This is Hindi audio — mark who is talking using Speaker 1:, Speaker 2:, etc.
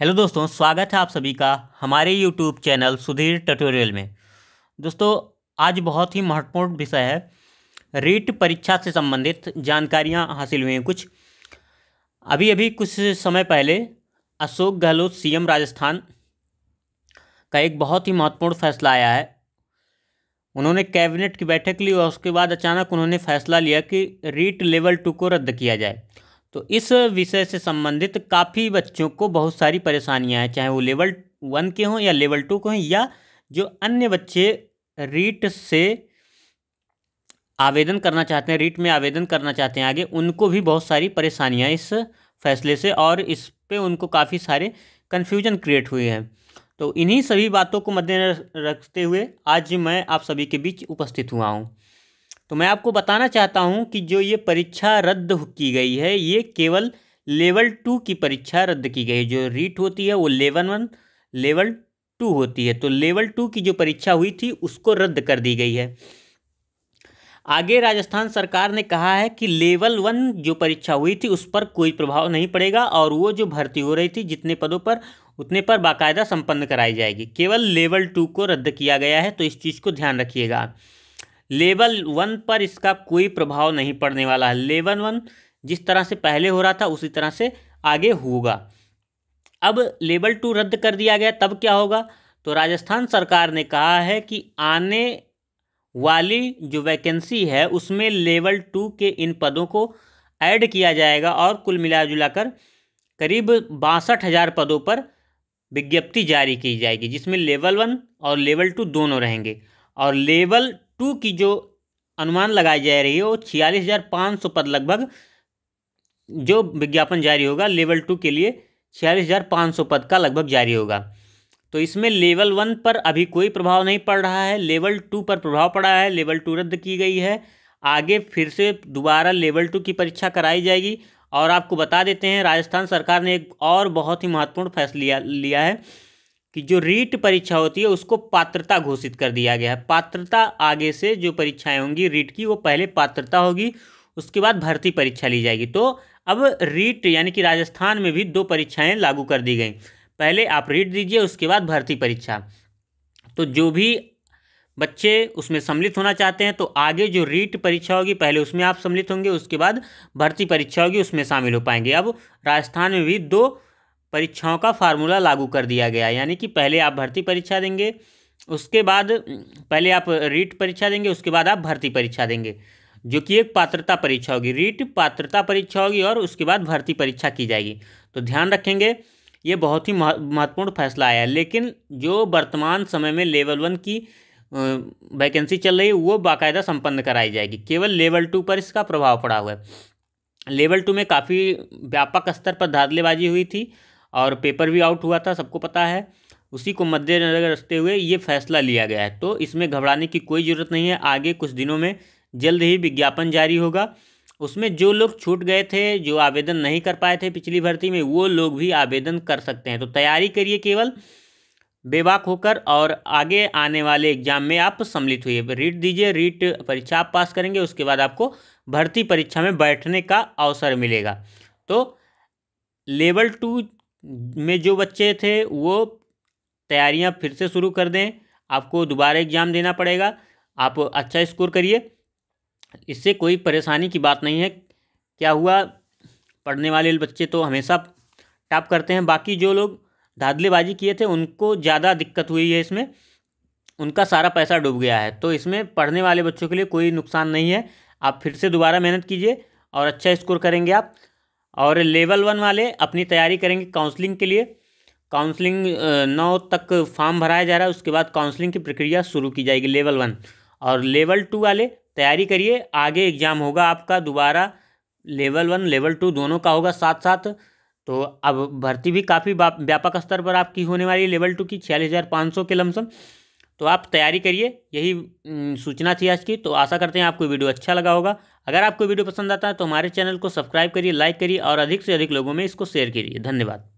Speaker 1: हेलो दोस्तों स्वागत है आप सभी का हमारे यूट्यूब चैनल सुधीर ट्यूटोरियल में दोस्तों आज बहुत ही महत्वपूर्ण विषय है रीट परीक्षा से संबंधित जानकारियां हासिल हुई हैं कुछ अभी अभी कुछ समय पहले अशोक गहलोत सीएम राजस्थान का एक बहुत ही महत्वपूर्ण फैसला आया है उन्होंने कैबिनेट की बैठक ली और उसके बाद अचानक उन्होंने फैसला लिया कि रीट लेवल टू को रद्द किया जाए तो इस विषय से संबंधित काफ़ी बच्चों को बहुत सारी परेशानियां हैं चाहे वो लेवल वन के हों या लेवल टू के हों या जो अन्य बच्चे रीट से आवेदन करना चाहते हैं रीट में आवेदन करना चाहते हैं आगे उनको भी बहुत सारी परेशानियां इस फैसले से और इस पे उनको काफ़ी सारे कन्फ्यूजन क्रिएट हुए हैं तो इन्हीं सभी बातों को मद्देनजर रखते हुए आज मैं आप सभी के बीच उपस्थित हुआ हूँ तो मैं आपको बताना चाहता हूँ कि जो ये परीक्षा रद्द की गई है ये केवल लेवल टू की परीक्षा रद्द की गई है जो रीट होती है वो लेवल वन लेवल टू होती है तो लेवल टू की जो परीक्षा हुई थी उसको रद्द कर दी गई है आगे राजस्थान सरकार ने कहा है कि लेवल वन जो परीक्षा हुई थी उस पर कोई प्रभाव नहीं पड़ेगा और वो जो भर्ती हो रही थी जितने पदों पर उतने पर बाकायदा संपन्न कराई जाएगी केवल लेवल टू को रद्द किया गया है तो इस चीज़ को ध्यान रखिएगा लेवल वन पर इसका कोई प्रभाव नहीं पड़ने वाला है लेवल वन जिस तरह से पहले हो रहा था उसी तरह से आगे होगा अब लेवल टू रद्द कर दिया गया तब क्या होगा तो राजस्थान सरकार ने कहा है कि आने वाली जो वैकेंसी है उसमें लेवल टू के इन पदों को ऐड किया जाएगा और कुल मिला जुला कर करीब बासठ हज़ार पदों पर विज्ञप्ति जारी की जाएगी जिसमें लेवल वन और लेवल टू दोनों रहेंगे और लेवल टू की जो अनुमान लगाई जा रही है वो छियालीस हज़ार पाँच सौ पद लगभग जो विज्ञापन जारी होगा लेवल टू के लिए छियालीस हज़ार पाँच सौ पद का लगभग जारी होगा तो इसमें लेवल वन पर अभी कोई प्रभाव नहीं पड़ रहा है लेवल टू पर प्रभाव पड़ा है लेवल टू रद्द की गई है आगे फिर से दोबारा लेवल टू की परीक्षा कराई जाएगी और आपको बता देते हैं राजस्थान सरकार ने एक और बहुत ही महत्वपूर्ण फैसला लिया है कि जो रीट परीक्षा होती है उसको पात्रता घोषित कर दिया गया है पात्रता आगे से जो परीक्षाएं होंगी रीट की वो पहले पात्रता होगी उसके बाद भर्ती परीक्षा ली जाएगी तो अब रीट यानी कि राजस्थान में भी दो परीक्षाएं लागू कर दी गई पहले आप रीट दीजिए उसके बाद भर्ती परीक्षा तो जो भी बच्चे उसमें सम्मिलित होना चाहते हैं तो आगे जो रीट परीक्षा होगी पहले उसमें आप सम्मिलित होंगे उसके बाद भर्ती परीक्षा होगी उसमें शामिल हो पाएंगे अब राजस्थान में भी दो परीक्षाओं का फार्मूला लागू कर दिया गया यानी कि पहले आप भर्ती परीक्षा देंगे उसके बाद पहले आप रीट परीक्षा देंगे उसके बाद आप भर्ती परीक्षा देंगे जो कि एक पात्रता परीक्षा होगी रीट पात्रता परीक्षा होगी और उसके बाद भर्ती परीक्षा की जाएगी तो ध्यान रखेंगे ये बहुत ही महत्वपूर्ण फैसला आया लेकिन जो वर्तमान समय में लेवल वन की वैकेंसी चल रही है वो बाकायदा संपन्न कराई जाएगी केवल लेवल टू पर इसका प्रभाव पड़ा हुआ है लेवल टू में काफ़ी व्यापक स्तर पर धाधलेबाजी हुई थी और पेपर भी आउट हुआ था सबको पता है उसी को मद्देनजर रखते हुए ये फैसला लिया गया है तो इसमें घबराने की कोई ज़रूरत नहीं है आगे कुछ दिनों में जल्द ही विज्ञापन जारी होगा उसमें जो लोग छूट गए थे जो आवेदन नहीं कर पाए थे पिछली भर्ती में वो लोग भी आवेदन कर सकते हैं तो तैयारी करिए केवल बेबाक होकर और आगे आने वाले एग्जाम में आप सम्मिलित हुई रीट दीजिए रीट परीक्षा आप पास करेंगे उसके बाद आपको भर्ती परीक्षा में बैठने का अवसर मिलेगा तो लेवल टू में जो बच्चे थे वो तैयारियां फिर से शुरू कर दें आपको दोबारा एग्ज़ाम देना पड़ेगा आप अच्छा स्कोर करिए इससे कोई परेशानी की बात नहीं है क्या हुआ पढ़ने वाले बच्चे तो हमेशा टॉप करते हैं बाकी जो लोग धाधलेबाजी किए थे उनको ज़्यादा दिक्कत हुई है इसमें उनका सारा पैसा डूब गया है तो इसमें पढ़ने वाले बच्चों के लिए कोई नुकसान नहीं है आप फिर से दोबारा मेहनत कीजिए और अच्छा स्कोर करेंगे आप और लेवल वन वाले अपनी तैयारी करेंगे काउंसलिंग के लिए काउंसलिंग नौ तक फॉर्म भराया जा रहा है उसके बाद काउंसलिंग की प्रक्रिया शुरू की जाएगी लेवल वन और लेवल टू वाले तैयारी करिए आगे एग्ज़ाम होगा आपका दोबारा लेवल वन लेवल टू दोनों का होगा साथ साथ तो अब भर्ती भी काफ़ी व्यापक स्तर पर आपकी होने वाली है लेवल टू की छियालीस हज़ार पाँच सौ के लमसम तो आप तैयारी करिए यही सूचना थी आज की तो आशा करते हैं आपको वीडियो अच्छा लगा होगा अगर आपको वीडियो पसंद आता है तो हमारे चैनल को सब्सक्राइब करिए लाइक करिए और अधिक से अधिक लोगों में इसको शेयर करिए धन्यवाद